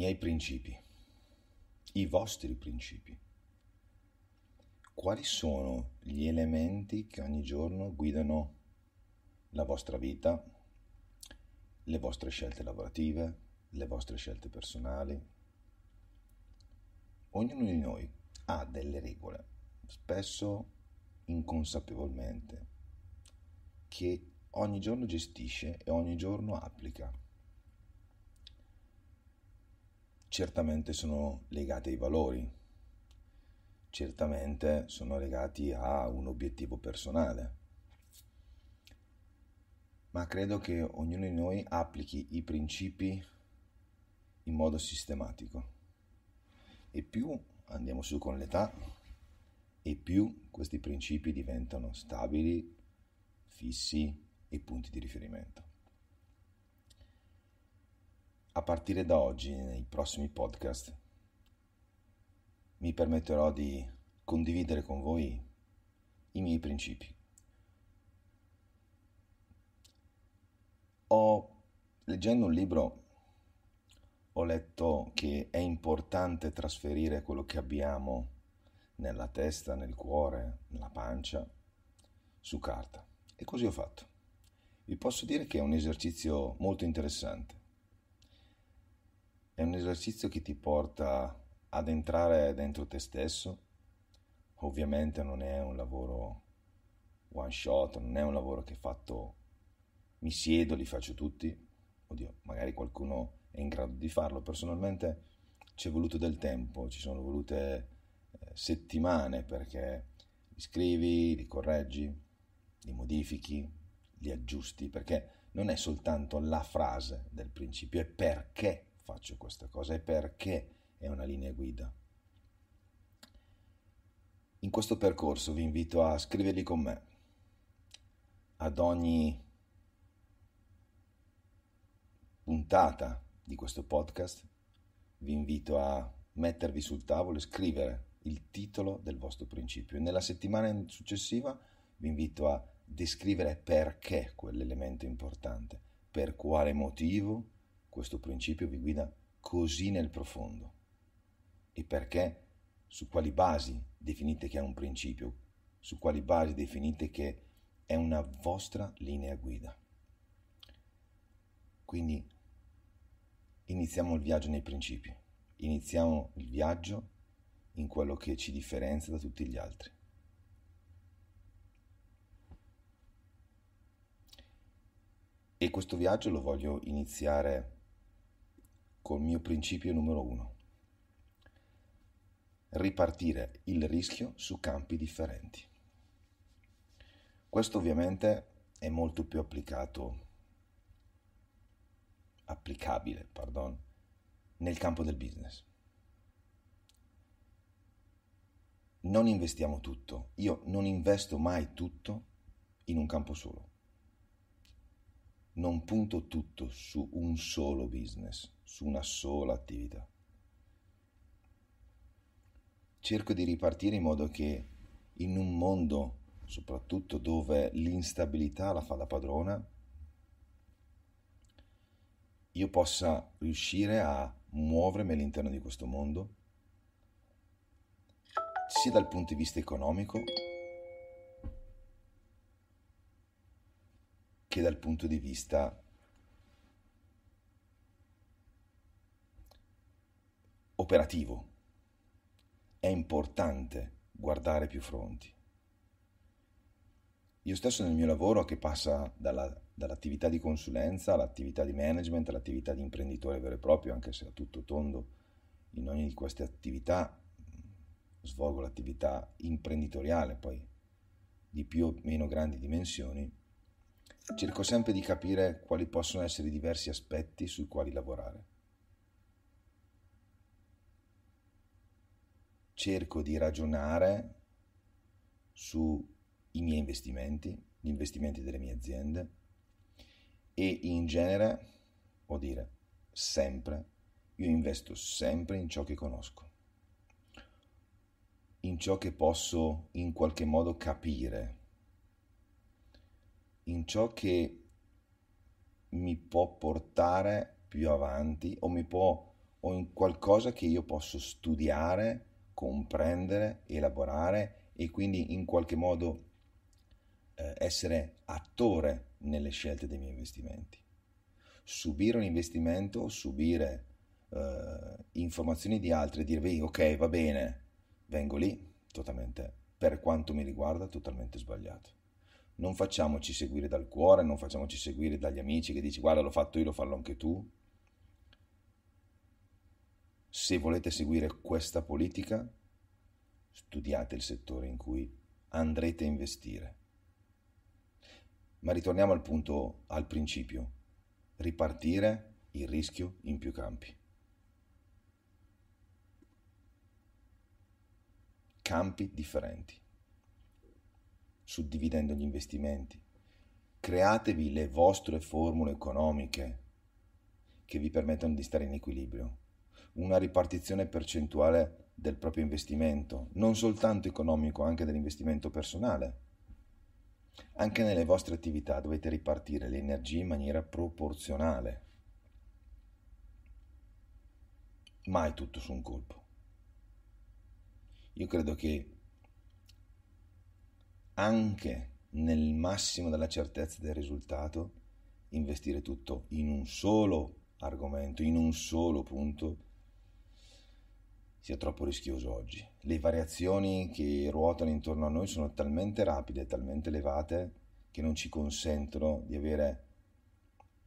miei principi, i vostri principi. Quali sono gli elementi che ogni giorno guidano la vostra vita, le vostre scelte lavorative, le vostre scelte personali? Ognuno di noi ha delle regole, spesso inconsapevolmente, che ogni giorno gestisce e ogni giorno applica. certamente sono legati ai valori, certamente sono legati a un obiettivo personale, ma credo che ognuno di noi applichi i principi in modo sistematico e più andiamo su con l'età e più questi principi diventano stabili, fissi e punti di riferimento a partire da oggi, nei prossimi podcast, mi permetterò di condividere con voi i miei principi. Ho, leggendo un libro, ho letto che è importante trasferire quello che abbiamo nella testa, nel cuore, nella pancia, su carta. E così ho fatto. Vi posso dire che è un esercizio molto interessante è un esercizio che ti porta ad entrare dentro te stesso. Ovviamente non è un lavoro one shot, non è un lavoro che è fatto mi siedo, li faccio tutti. Oddio, magari qualcuno è in grado di farlo. Personalmente ci è voluto del tempo, ci sono volute eh, settimane perché li scrivi, li correggi, li modifichi, li aggiusti, perché non è soltanto la frase del principio, è perché faccio questa cosa e perché è una linea guida. In questo percorso vi invito a scriverli con me ad ogni puntata di questo podcast vi invito a mettervi sul tavolo e scrivere il titolo del vostro principio. nella settimana successiva vi invito a descrivere perché quell'elemento è importante, per quale motivo questo principio vi guida così nel profondo? E perché? Su quali basi definite che è un principio? Su quali basi definite che è una vostra linea guida? Quindi iniziamo il viaggio nei principi, iniziamo il viaggio in quello che ci differenzia da tutti gli altri. E questo viaggio lo voglio iniziare col mio principio numero uno. Ripartire il rischio su campi differenti. Questo ovviamente è molto più applicato, applicabile, pardon, nel campo del business. Non investiamo tutto, io non investo mai tutto in un campo solo non punto tutto su un solo business, su una sola attività. Cerco di ripartire in modo che in un mondo, soprattutto dove l'instabilità la fa da padrona, io possa riuscire a muovermi all'interno di questo mondo, sia dal punto di vista economico, che dal punto di vista operativo. È importante guardare più fronti. Io stesso nel mio lavoro che passa dalla, dall'attività di consulenza all'attività di management, all'attività di imprenditore vero e proprio, anche se a tutto tondo in ogni di queste attività svolgo l'attività imprenditoriale, poi di più o meno grandi dimensioni, Cerco sempre di capire quali possono essere i diversi aspetti sui quali lavorare. Cerco di ragionare sui miei investimenti, gli investimenti delle mie aziende e in genere, o dire sempre, io investo sempre in ciò che conosco, in ciò che posso in qualche modo capire ciò che mi può portare più avanti o mi può o in qualcosa che io posso studiare, comprendere, elaborare e quindi in qualche modo eh, essere attore nelle scelte dei miei investimenti. Subire un investimento, subire eh, informazioni di altri e dirvi ok va bene, vengo lì, totalmente, per quanto mi riguarda, totalmente sbagliato non facciamoci seguire dal cuore, non facciamoci seguire dagli amici che dici guarda l'ho fatto io, lo fallo anche tu. Se volete seguire questa politica, studiate il settore in cui andrete a investire. Ma ritorniamo al punto, al principio, ripartire il rischio in più campi. Campi differenti suddividendo gli investimenti. Createvi le vostre formule economiche che vi permettano di stare in equilibrio. Una ripartizione percentuale del proprio investimento, non soltanto economico, anche dell'investimento personale. Anche nelle vostre attività dovete ripartire le energie in maniera proporzionale. Mai tutto su un colpo. Io credo che anche nel massimo della certezza del risultato, investire tutto in un solo argomento, in un solo punto, sia troppo rischioso oggi. Le variazioni che ruotano intorno a noi sono talmente rapide, talmente elevate, che non ci consentono di avere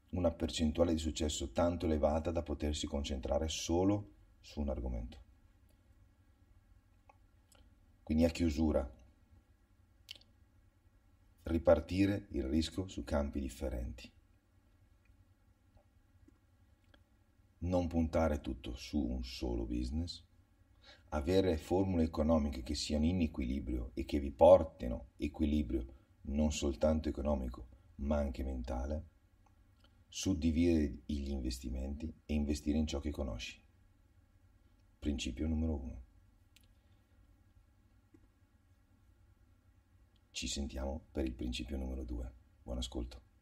una percentuale di successo tanto elevata da potersi concentrare solo su un argomento. Quindi a chiusura, ripartire il rischio su campi differenti. Non puntare tutto su un solo business, avere formule economiche che siano in equilibrio e che vi portino equilibrio non soltanto economico ma anche mentale, suddividere gli investimenti e investire in ciò che conosci. Principio numero uno. Ci sentiamo per il principio numero 2. Buon ascolto.